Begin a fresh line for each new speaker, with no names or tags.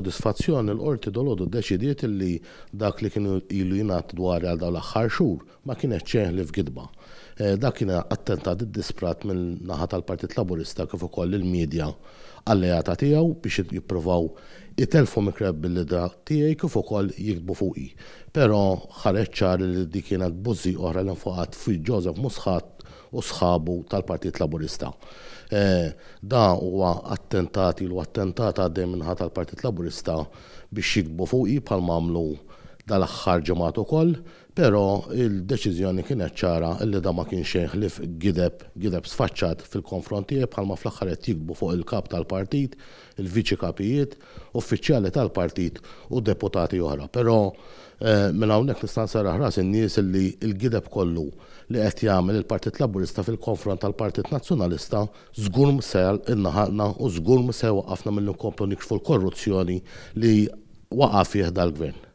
b'sodisfazzjon il-qorti dolodu deċidiet li dak li kienu ilu jingħat dwar għal dawn l-aħħar xhur ma kienet ċeħli f'gidba. Eh, dak kien attentat id-disprat minn naħa tal-Partit Laburista kif ukoll il-medja alleata tiegħu biex jippruvaw bil-lida tiegħi kif ukoll jikbu fuqi. Pero ħareċ li dikina kienet buzzi oħra l infuqat fi Joseph Musħat u sħabu tal-Partit Laburista. E, da huwa attentati u attentata għaddej minnħat tal-Partit Laburista biex jikbu fuq i bħal mamlu tal-axħar ġemat ukoll, però il-deċiżjoni kienet ċara illi da ma kienx jeħlif gideb, gideb sfaċċat fil-konfronti bħalma fl-axħar qed jikbu fuq il-kap tal-partit, il-viċi kapijiet, uffiċjali tal-partit u deputati oħra. Però eh, minn hawnhekk nistgħu nsarraħ ras in-nies li l-gideb kollu li qed jagħmel il-Partit Laburista fil-konfront tal-Partit Nazzjonalista żgur msejl innaħalna u żgur msejl waqafna mill-inkomplu nikxfu l-korruzzjoni li waqa' fih dal-gvern.